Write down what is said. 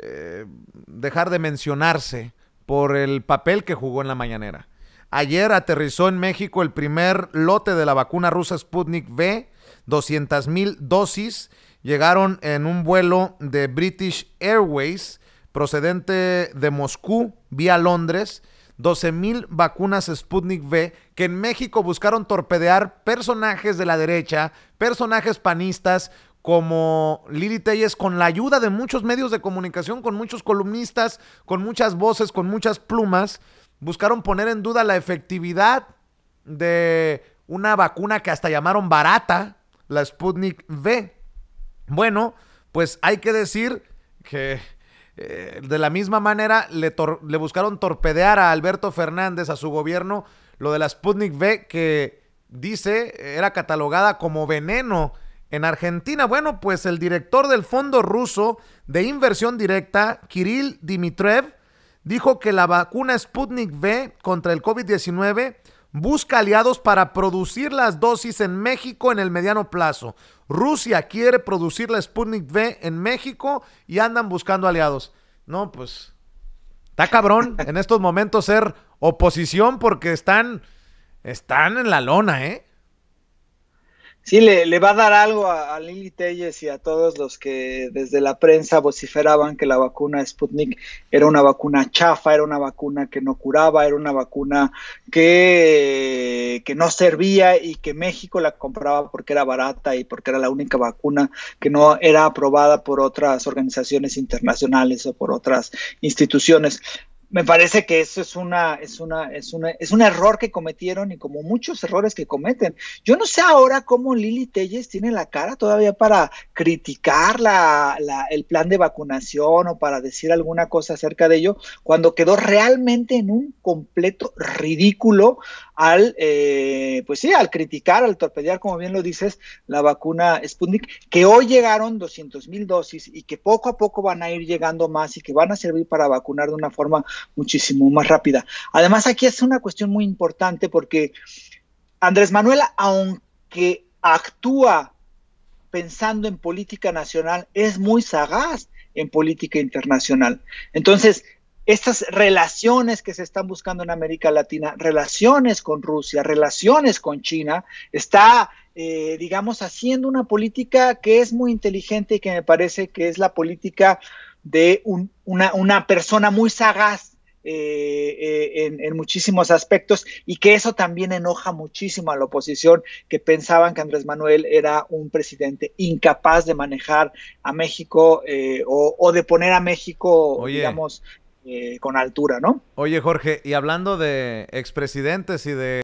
Eh, dejar de mencionarse por el papel que jugó en la mañanera. Ayer aterrizó en México el primer lote de la vacuna rusa Sputnik V, 200 mil dosis. Llegaron en un vuelo de British Airways procedente de Moscú vía Londres. 12.000 mil vacunas Sputnik V que en México buscaron torpedear personajes de la derecha, personajes panistas, como Lili Telles, con la ayuda de muchos medios de comunicación, con muchos columnistas, con muchas voces, con muchas plumas, buscaron poner en duda la efectividad de una vacuna que hasta llamaron barata, la Sputnik V. Bueno, pues hay que decir que eh, de la misma manera le, buscaron torpedear a Alberto Fernández, a su gobierno, lo de la Sputnik V que dice era catalogada como veneno en Argentina, bueno, pues el director del Fondo Ruso de Inversión Directa, Kirill Dimitrev, dijo que la vacuna Sputnik V contra el COVID-19 busca aliados para producir las dosis en México en el mediano plazo. Rusia quiere producir la Sputnik V en México y andan buscando aliados. No, pues está cabrón en estos momentos ser oposición porque están, están en la lona, ¿eh? sí le, va a dar algo a, Lili Telles y a todos los que desde la prensa vociferaban que la vacuna Sputnik era una vacuna chafa, era una vacuna que no curaba, era una vacuna que, que no servía y que México la compraba porque era barata y porque era la única vacuna que no era aprobada por otras organizaciones internacionales o por otras instituciones me parece que eso es una, es una, es una, es un error que cometieron y como muchos errores que cometen. Yo no sé ahora cómo Lili Telles tiene la cara todavía para criticar la, el plan de vacunación o para decir alguna cosa acerca de ello, cuando quedó realmente en un completo ridículo al, eh, pues sí, al criticar, al torpedear, como bien lo dices, la vacuna Sputnik, que hoy llegaron 200 mil dosis y que poco a poco van a ir llegando más y que van a servir para vacunar de una forma muchísimo más rápida. Además, aquí es una cuestión muy importante porque Andrés Manuel, aunque actúa pensando en política nacional, es muy sagaz en política internacional. Entonces, estas relaciones que se están buscando en América Latina, relaciones con Rusia, relaciones con China, está, eh, digamos, haciendo una política que es muy inteligente y que me parece que es la política de una, una, persona muy sagaz eh, eh, en, muchísimos aspectos y que eso también enoja muchísimo a la oposición que pensaban que Andrés Manuel era un presidente incapaz de manejar a México eh, o, de poner a México, digamos, con altura, ¿no? Oye Jorge, y hablando de expresidentes y de...